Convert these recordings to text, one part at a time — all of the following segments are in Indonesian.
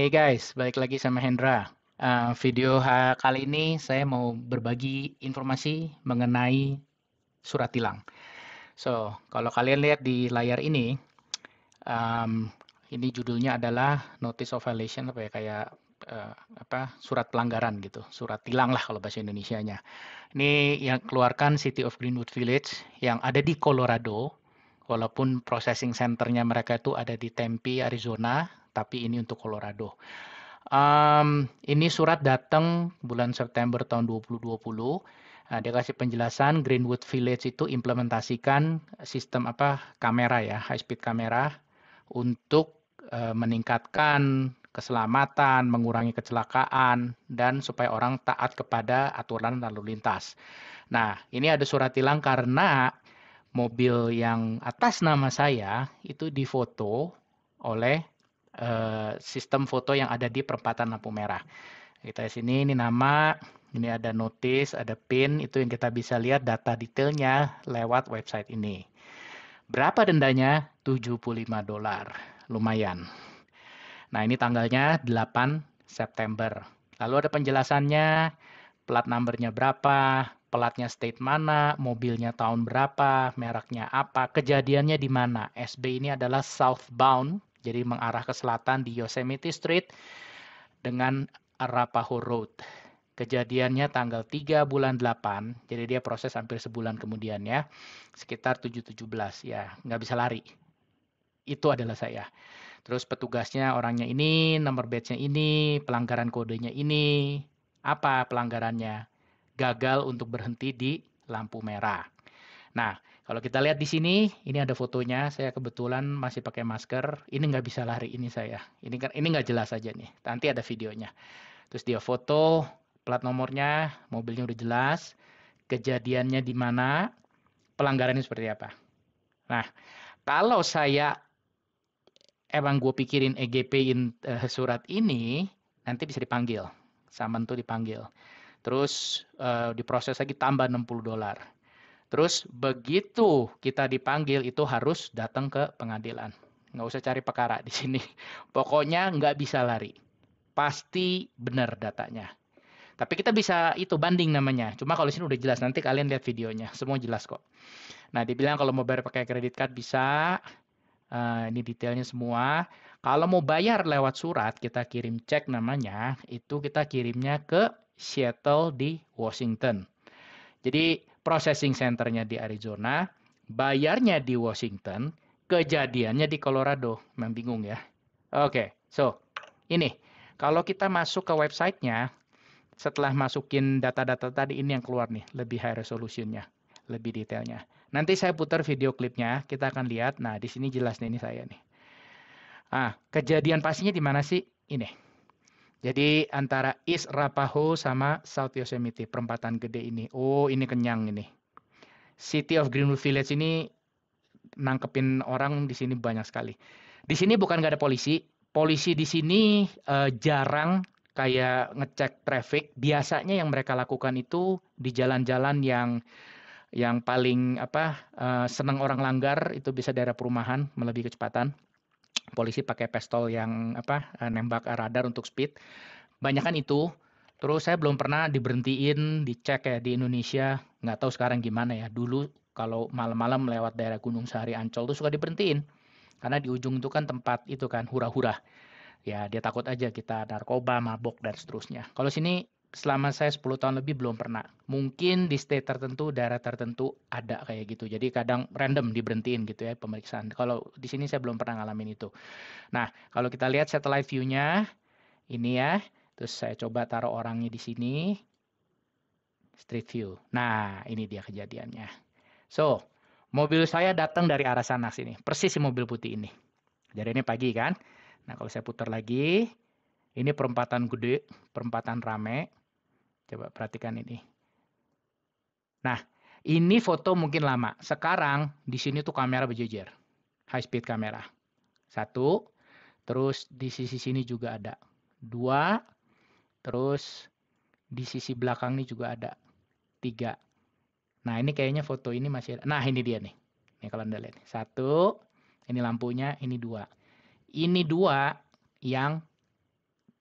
Hey guys, balik lagi sama Hendra. Uh, video kali ini saya mau berbagi informasi mengenai surat tilang. So, kalau kalian lihat di layar ini, um, ini judulnya adalah Notice of Violation apa ya kayak uh, apa surat pelanggaran gitu, surat tilang lah kalau bahasa Indonesia-nya. Ini yang keluarkan City of Greenwood Village yang ada di Colorado, walaupun processing centernya mereka itu ada di Tempe, Arizona, tapi ini untuk Colorado. Um, ini surat datang bulan September tahun 2020. Nah, dia kasih penjelasan Greenwood Village itu implementasikan sistem apa kamera ya, high speed kamera untuk uh, meningkatkan keselamatan, mengurangi kecelakaan, dan supaya orang taat kepada aturan lalu lintas. Nah, ini ada surat hilang karena mobil yang atas nama saya itu difoto oleh Eh, sistem foto yang ada di perempatan lampu merah. Kita di sini ini nama, ini ada notice, ada pin, itu yang kita bisa lihat data detailnya lewat website ini. Berapa dendanya? 75 dolar. Lumayan. Nah, ini tanggalnya 8 September. Lalu ada penjelasannya, plat numbernya berapa, pelatnya state mana, mobilnya tahun berapa, mereknya apa, kejadiannya di mana. SB ini adalah southbound jadi mengarah ke selatan di Yosemite Street dengan Arapaho Road. Kejadiannya tanggal 3 bulan 8, jadi dia proses hampir sebulan kemudian ya, sekitar 7.17 ya, nggak bisa lari. Itu adalah saya. Terus petugasnya orangnya ini, nomor badge-nya ini, pelanggaran kodenya ini, apa pelanggarannya? Gagal untuk berhenti di lampu merah. Nah, kalau kita lihat di sini, ini ada fotonya. Saya kebetulan masih pakai masker. Ini nggak bisa lari ini saya. Ini kan ini nggak jelas aja nih. Nanti ada videonya. Terus dia foto, plat nomornya, mobilnya udah jelas, kejadiannya di mana, pelanggarannya seperti apa. Nah, kalau saya emang gue pikirin EGP-in uh, eh, surat ini, nanti bisa dipanggil. Saman tuh dipanggil. Terus uh, diproses lagi tambah 60 dolar. Terus begitu kita dipanggil itu harus datang ke pengadilan. Nggak usah cari perkara di sini. Pokoknya nggak bisa lari. Pasti benar datanya. Tapi kita bisa itu banding namanya. Cuma kalau di sini udah jelas nanti kalian lihat videonya, semua jelas kok. Nah, dibilang kalau mau bayar pakai kredit card bisa. Uh, ini detailnya semua. Kalau mau bayar lewat surat, kita kirim cek namanya. Itu kita kirimnya ke Seattle di Washington. Jadi processing centernya di Arizona, bayarnya di Washington, kejadiannya di Colorado. Memang bingung ya. Oke, okay, so ini kalau kita masuk ke websitenya, setelah masukin data-data tadi ini yang keluar nih, lebih high resolutionnya, lebih detailnya. Nanti saya putar video klipnya, kita akan lihat. Nah, di sini jelas nih ini saya nih. Ah, kejadian pastinya di mana sih? Ini. Jadi antara East Rapaho sama South Yosemite, perempatan gede ini. Oh, ini kenyang ini. City of Greenwood Village ini nangkepin orang di sini banyak sekali. Di sini bukan nggak ada polisi, polisi di sini uh, jarang kayak ngecek traffic. Biasanya yang mereka lakukan itu di jalan-jalan yang yang paling apa uh, eh, senang orang langgar itu bisa daerah perumahan melebihi kecepatan polisi pakai pistol yang apa eh, nembak eh, radar untuk speed banyak kan itu terus saya belum pernah diberhentiin dicek ya di Indonesia nggak tahu sekarang gimana ya dulu kalau malam-malam lewat daerah Gunung Sahari Ancol tuh suka diberhentiin karena di ujung itu kan tempat itu kan hura-hura ya dia takut aja kita narkoba mabok dan seterusnya kalau sini selama saya 10 tahun lebih belum pernah. Mungkin di state tertentu, daerah tertentu ada kayak gitu. Jadi kadang random diberhentiin gitu ya pemeriksaan. Kalau di sini saya belum pernah ngalamin itu. Nah, kalau kita lihat satellite view-nya, ini ya. Terus saya coba taruh orangnya di sini. Street view. Nah, ini dia kejadiannya. So, mobil saya datang dari arah sana sini. Persis mobil putih ini. Jadi ini pagi kan. Nah, kalau saya putar lagi, ini perempatan gede, perempatan rame. Coba perhatikan ini. Nah, ini foto mungkin lama. Sekarang di sini tuh kamera berjejer. High speed kamera. Satu. Terus di sisi sini juga ada. Dua. Terus di sisi belakang ini juga ada. Tiga. Nah, ini kayaknya foto ini masih ada. Nah, ini dia nih. Ini kalau Anda lihat. Satu. Ini lampunya. Ini dua. Ini dua yang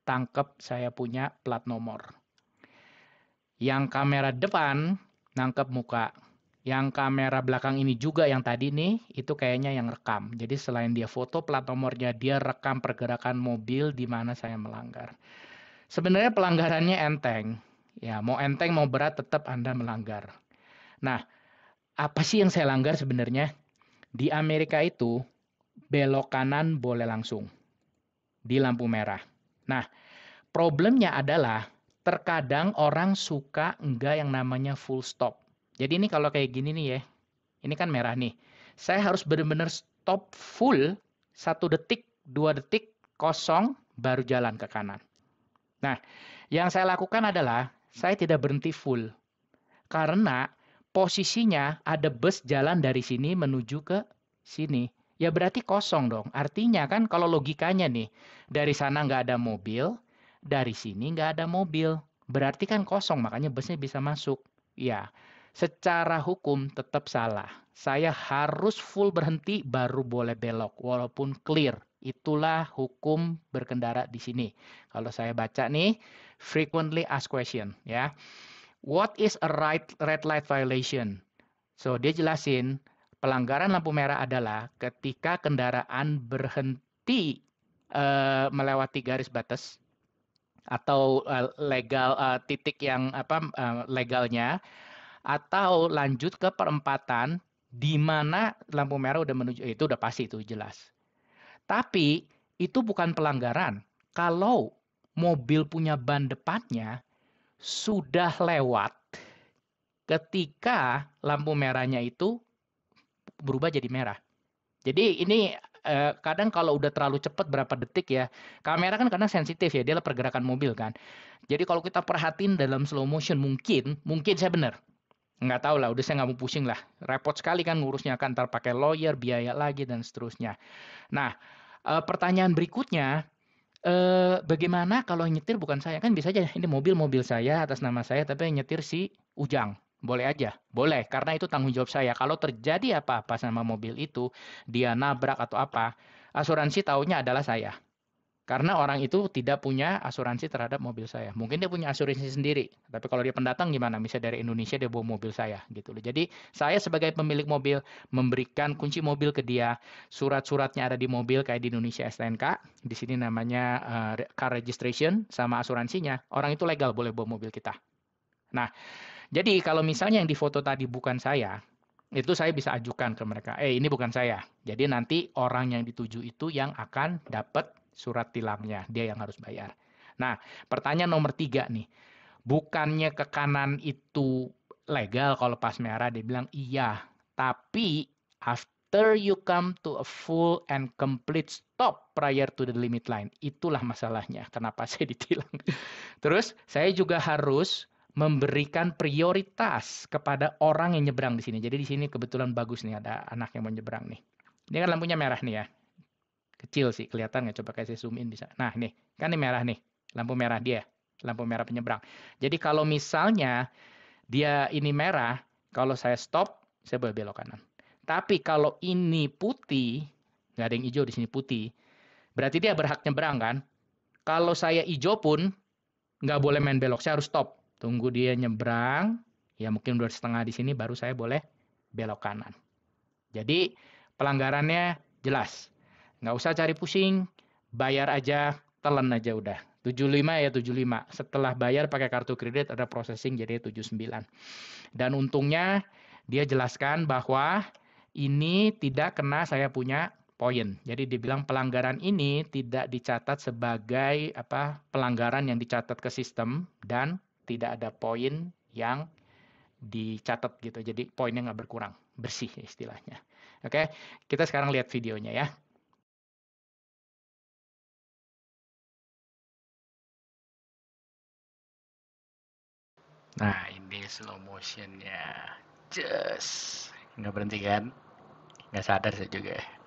tangkep saya punya plat nomor yang kamera depan nangkep muka. Yang kamera belakang ini juga yang tadi nih, itu kayaknya yang rekam. Jadi selain dia foto plat nomornya, dia rekam pergerakan mobil di mana saya melanggar. Sebenarnya pelanggarannya enteng. Ya, mau enteng mau berat tetap Anda melanggar. Nah, apa sih yang saya langgar sebenarnya? Di Amerika itu belok kanan boleh langsung di lampu merah. Nah, problemnya adalah terkadang orang suka enggak yang namanya full stop. Jadi ini kalau kayak gini nih ya, ini kan merah nih. Saya harus benar-benar stop full satu detik, dua detik, kosong, baru jalan ke kanan. Nah, yang saya lakukan adalah saya tidak berhenti full. Karena posisinya ada bus jalan dari sini menuju ke sini. Ya berarti kosong dong. Artinya kan kalau logikanya nih, dari sana nggak ada mobil, dari sini nggak ada mobil, berarti kan kosong, makanya busnya bisa masuk. Ya, secara hukum tetap salah. Saya harus full berhenti baru boleh belok, walaupun clear. Itulah hukum berkendara di sini. Kalau saya baca nih, frequently asked question ya. What is a right red light violation? So dia jelasin pelanggaran lampu merah adalah ketika kendaraan berhenti eh, melewati garis batas atau uh, legal uh, titik yang apa uh, legalnya atau lanjut ke perempatan di mana lampu merah udah menuju itu udah pasti itu jelas. Tapi itu bukan pelanggaran kalau mobil punya ban depannya sudah lewat ketika lampu merahnya itu berubah jadi merah. Jadi ini eh, kadang kalau udah terlalu cepat berapa detik ya kamera kan kadang sensitif ya dia pergerakan mobil kan jadi kalau kita perhatiin dalam slow motion mungkin mungkin saya benar nggak tahu lah udah saya nggak mau pusing lah repot sekali kan ngurusnya kan ntar pakai lawyer biaya lagi dan seterusnya nah eh, pertanyaan berikutnya eh, bagaimana kalau nyetir bukan saya kan bisa aja ini mobil mobil saya atas nama saya tapi yang nyetir si Ujang boleh aja, boleh. Karena itu tanggung jawab saya. Kalau terjadi apa-apa sama mobil itu, dia nabrak atau apa, asuransi taunya adalah saya. Karena orang itu tidak punya asuransi terhadap mobil saya. Mungkin dia punya asuransi sendiri. Tapi kalau dia pendatang gimana? Misalnya dari Indonesia dia bawa mobil saya gitu loh. Jadi saya sebagai pemilik mobil memberikan kunci mobil ke dia. Surat-suratnya ada di mobil kayak di Indonesia STNK. Di sini namanya eh, car registration sama asuransinya. Orang itu legal boleh bawa mobil kita. Nah, jadi kalau misalnya yang difoto tadi bukan saya, itu saya bisa ajukan ke mereka, eh ini bukan saya. Jadi nanti orang yang dituju itu yang akan dapat surat tilangnya, dia yang harus bayar. Nah, pertanyaan nomor tiga nih, bukannya ke kanan itu legal kalau pas merah? Dia bilang iya, tapi after you come to a full and complete stop prior to the limit line, itulah masalahnya. Kenapa saya ditilang? Terus saya juga harus memberikan prioritas kepada orang yang nyebrang di sini. Jadi di sini kebetulan bagus nih ada anak yang mau nyebrang nih. Ini kan lampunya merah nih ya. Kecil sih kelihatan nggak? Coba kayak saya zoom in bisa. Nah nih kan ini merah nih. Lampu merah dia. Lampu merah penyebrang. Jadi kalau misalnya dia ini merah, kalau saya stop, saya boleh belok kanan. Tapi kalau ini putih, nggak ada yang hijau di sini putih, berarti dia berhak nyebrang kan? Kalau saya hijau pun nggak boleh main belok, saya harus stop. Tunggu dia nyebrang, ya mungkin dua setengah di sini baru saya boleh belok kanan. Jadi pelanggarannya jelas. Nggak usah cari pusing, bayar aja, telan aja udah. 75 ya 75. Setelah bayar pakai kartu kredit ada processing jadi 79. Dan untungnya dia jelaskan bahwa ini tidak kena saya punya poin. Jadi dibilang pelanggaran ini tidak dicatat sebagai apa pelanggaran yang dicatat ke sistem dan tidak ada poin yang dicatat gitu. Jadi poinnya nggak berkurang, bersih istilahnya. Oke, kita sekarang lihat videonya ya. Nah ini slow motionnya, just nggak berhenti kan? Nggak sadar saya juga.